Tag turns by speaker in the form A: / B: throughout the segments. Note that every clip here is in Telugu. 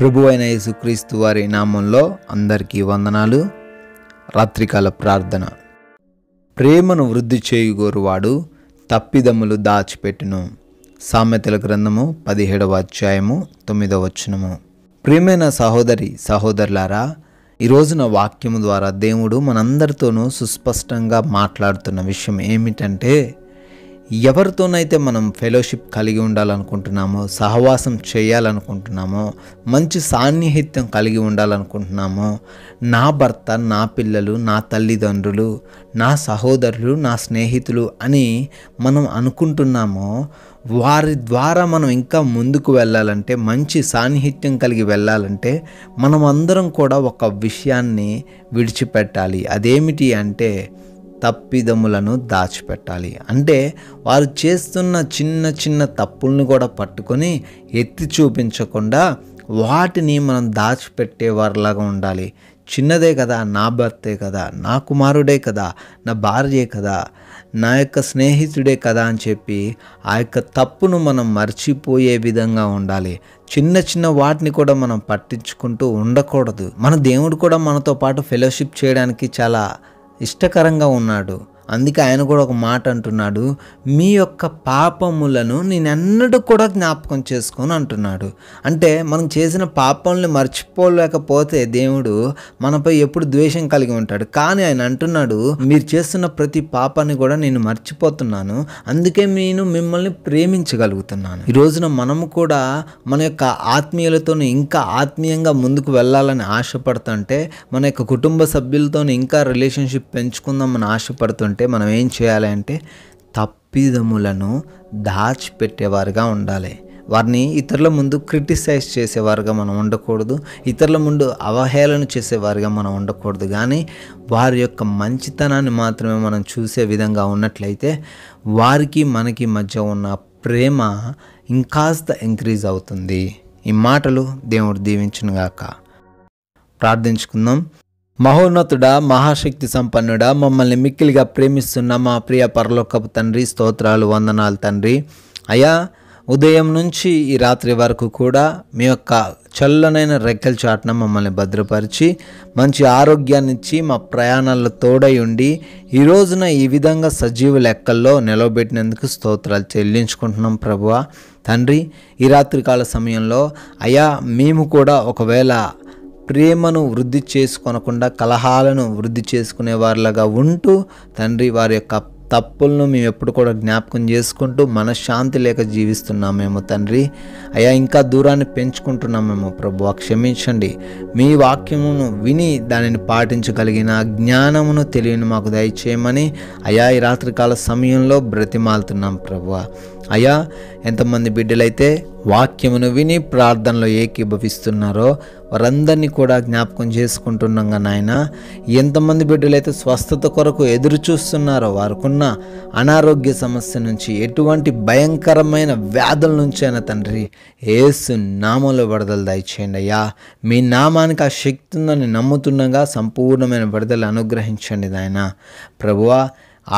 A: ప్రభు అయిన యేసుక్రీస్తు వారి నామంలో అందరికీ వందనాలు రాత్రికాల ప్రార్థన ప్రేమను వృద్ధి చేయుగోరువాడు తప్పిదములు దాచిపెట్టును సామెతల గ్రంథము పదిహేడవ అధ్యాయము తొమ్మిదవ వచనము ప్రేమైన సహోదరి సహోదరులారా ఈ రోజున వాక్యము ద్వారా దేవుడు మనందరితోనూ సుస్పష్టంగా మాట్లాడుతున్న విషయం ఏమిటంటే ఎవరితోనైతే మనం ఫెలోషిప్ కలిగి ఉండాలనుకుంటున్నామో సహవాసం చేయాలనుకుంటున్నామో మంచి సాన్నిహిత్యం కలిగి ఉండాలనుకుంటున్నామో నా భర్త నా పిల్లలు నా తల్లిదండ్రులు నా సహోదరులు నా స్నేహితులు అని మనం అనుకుంటున్నామో వారి ద్వారా మనం ఇంకా ముందుకు వెళ్ళాలంటే మంచి సాన్నిహిత్యం కలిగి వెళ్ళాలంటే మనం అందరం కూడా ఒక విషయాన్ని విడిచిపెట్టాలి అదేమిటి అంటే తప్పిదములను దాచిపెట్టాలి అంటే వారు చేస్తున్న చిన్న చిన్న తప్పుల్ని కూడా పట్టుకొని ఎత్తి చూపించకుండా వాటిని మనం వారిలాగా ఉండాలి చిన్నదే కదా నా భర్తే కదా నా కుమారుడే కదా నా భార్యే కదా నా యొక్క స్నేహితుడే కదా అని చెప్పి ఆ యొక్క తప్పును మనం మర్చిపోయే విధంగా ఉండాలి చిన్న చిన్న వాటిని కూడా మనం పట్టించుకుంటూ ఉండకూడదు మన దేవుడు కూడా మనతో పాటు ఫెలోషిప్ చేయడానికి చాలా ఇష్టకరంగా ఉన్నాడు అందుకే ఆయన కూడా ఒక మాట అంటున్నాడు మీ యొక్క పాపములను నేనెన్నడూ కూడా జ్ఞాపకం చేసుకొని అంటున్నాడు అంటే మనం చేసిన పాపంని మర్చిపోలేకపోతే దేవుడు మనపై ఎప్పుడు ద్వేషం కలిగి ఉంటాడు కానీ ఆయన అంటున్నాడు మీరు చేస్తున్న ప్రతి పాపాన్ని కూడా నేను మర్చిపోతున్నాను అందుకే నేను మిమ్మల్ని ప్రేమించగలుగుతున్నాను ఈ రోజున మనము కూడా మన యొక్క ఆత్మీయులతో ఇంకా ఆత్మీయంగా ముందుకు వెళ్ళాలని ఆశపడుతుంటే మన యొక్క కుటుంబ సభ్యులతో ఇంకా రిలేషన్షిప్ పెంచుకుందామని ఆశపడుతుంటే అంటే మనం ఏం చేయాలి అంటే తప్పిదములను దాచిపెట్టేవారుగా ఉండాలి వారిని ఇతరుల ముందు క్రిటిసైజ్ చేసేవారుగా మనం ఉండకూడదు ఇతరుల ముందు అవహేళన చేసేవారుగా మనం ఉండకూడదు కానీ వారి యొక్క మంచితనాన్ని మాత్రమే మనం చూసే విధంగా ఉన్నట్లయితే వారికి మనకి మధ్య ఉన్న ప్రేమ ఇంకాస్త ఇంక్రీజ్ అవుతుంది ఈ మాటలు దేవుడు దీవించినగాక ప్రార్థించుకుందాం మహోన్నతుడా మహాశక్తి సంపన్నుడా మమ్మల్ని మిక్కిలిగా ప్రేమిస్తున్న మా ప్రియ పరలోకపు తండ్రి స్తోత్రాలు వందనాలు తండ్రి అయా ఉదయం నుంచి ఈ రాత్రి వరకు కూడా మీ యొక్క చల్లనైన రెక్కల చాటున మమ్మల్ని భద్రపరిచి మంచి ఆరోగ్యాన్ని ఇచ్చి మా ప్రయాణాల్లో తోడై ఉండి ఈ రోజున ఈ విధంగా సజీవ లెక్కల్లో నిలవబెట్టినందుకు స్తోత్రాలు చెల్లించుకుంటున్నాం ప్రభువ తండ్రి ఈ రాత్రికాల సమయంలో అయా మేము కూడా ఒకవేళ ప్రేమను వృద్ధి చేసుకొనకుండా కలహాలను వృద్ధి చేసుకునే వారిలాగా ఉంటూ తండ్రి వారి యొక్క తప్పులను మేము ఎప్పుడు కూడా జ్ఞాపకం చేసుకుంటూ మనశ్శాంతి లేక జీవిస్తున్నాం మేము తండ్రి అయ్యా ఇంకా దూరాన్ని పెంచుకుంటున్నాం మేము ప్రభు క్షమించండి మీ వాక్యమును విని దానిని పాటించగలిగిన జ్ఞానమును తెలియని మాకు దయచేయమని అయా ఈ రాత్రికాల సమయంలో బ్రతిమాలుతున్నాం ప్రభు అయ్యా ఎంతమంది బిడ్డలైతే వాక్యమును విని ప్రార్థనలో ఏకీభవిస్తున్నారో వారందరినీ కూడా జ్ఞాపకం చేసుకుంటున్నాగా నాయన ఎంతమంది బిడ్డలైతే స్వస్థత కొరకు ఎదురు చూస్తున్నారో వారికున్న అనారోగ్య సమస్య నుంచి ఎటువంటి భయంకరమైన వ్యాధుల నుంచి అయినా తండ్రి ఏసు నామంలో విడుదల దయచేయండి అయ్యా మీ నామానికి ఆ శక్తి ఉందని నమ్ముతుండగా సంపూర్ణమైన విడుదల అనుగ్రహించండి నాయన ప్రభువా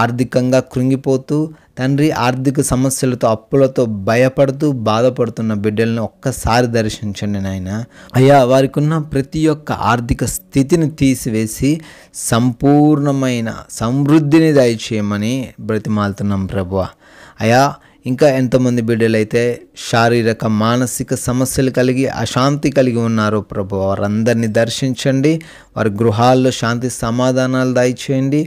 A: ఆర్థికంగా కృంగిపోతూ తండ్రి ఆర్థిక సమస్యలతో అప్పులతో భయపడుతూ బాధపడుతున్న బిడ్డలను ఒక్కసారి దర్శించండి నాయన అయ్యా వారికి ఉన్న ప్రతి ఒక్క ఆర్థిక స్థితిని తీసివేసి సంపూర్ణమైన సమృద్ధిని దయచేయమని బ్రతిమాలుతున్నాం ప్రభు అయా ఇంకా ఎంతమంది బిడ్డలైతే శారీరక మానసిక సమస్యలు కలిగి అశాంతి కలిగి ఉన్నారో ప్రభు వారందరినీ దర్శించండి వారి గృహాల్లో శాంతి సమాధానాలు దయచేయండి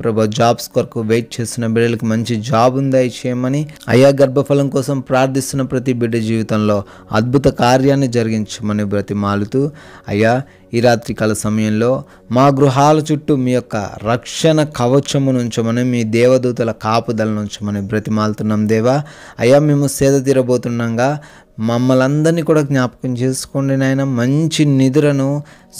A: ప్రభా జాబ్స్ కొరకు వెయిట్ చేస్తున్న బిడ్డలకు మంచి జాబ్ ఉందా చేయమని అయా గర్భఫలం కోసం ప్రార్థిస్తున్న ప్రతి బిడ్డ జీవితంలో అద్భుత కార్యాన్ని జరిగించమని బ్రతిమాలుతూ అయ్యా ఈ రాత్రికాల సమయంలో మా గృహాల చుట్టూ మీ యొక్క రక్షణ కవచము నుంచమని మీ దేవదూతల కాపుదల నుంచమని బ్రతిమాలుతున్నాం దేవా అయ్యా మేము సేద తీరబోతుండగా మమ్మల్ అందరినీ కూడా జ్ఞాపకం చేసుకోండి నాయన మంచి నిద్రను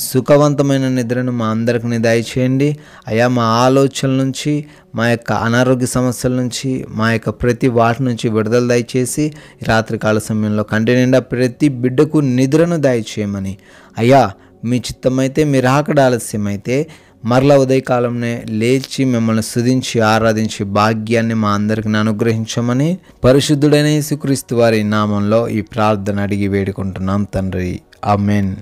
A: సుఖవంతమైన నిద్రను మా అందరికి దయచేయండి అయా మా ఆలోచనల నుంచి మా యొక్క అనారోగ్య సమస్యల నుంచి మా యొక్క ప్రతి వాటి నుంచి విడుదల దయచేసి రాత్రికాల సమయంలో కంటి నిండా ప్రతి బిడ్డకు నిద్రను దయచేయమని అయ్యా మీ చిత్తమైతే మీరు రాకడ ఆలస్యమైతే మరలా ఉదయకాలంనే లేచి మిమ్మల్ని సుధించి ఆరాధించి భాగ్యాన్ని మా అందరికి అనుగ్రహించమని పరిశుద్ధుడైన యేసుక్రీస్తు వారి నామంలో ఈ ప్రార్థన అడిగి వేడుకుంటున్నాం తండ్రి అమెన్